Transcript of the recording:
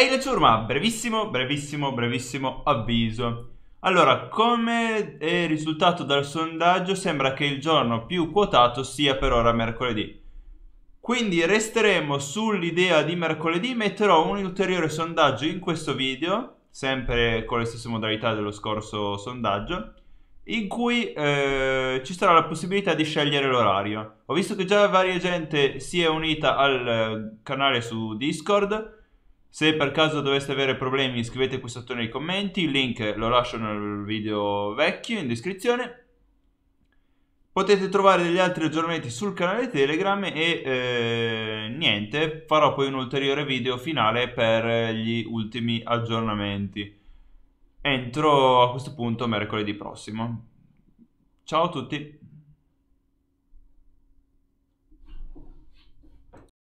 Ehi la ciurma, brevissimo, brevissimo, brevissimo avviso. Allora, come è risultato dal sondaggio, sembra che il giorno più quotato sia per ora mercoledì. Quindi resteremo sull'idea di mercoledì, metterò un ulteriore sondaggio in questo video, sempre con le stesse modalità dello scorso sondaggio, in cui eh, ci sarà la possibilità di scegliere l'orario. Ho visto che già varia gente si è unita al eh, canale su Discord, se per caso doveste avere problemi scrivete qui sotto nei commenti, il link lo lascio nel video vecchio in descrizione. Potete trovare degli altri aggiornamenti sul canale Telegram e eh, niente, farò poi un ulteriore video finale per gli ultimi aggiornamenti. Entro a questo punto mercoledì prossimo. Ciao a tutti!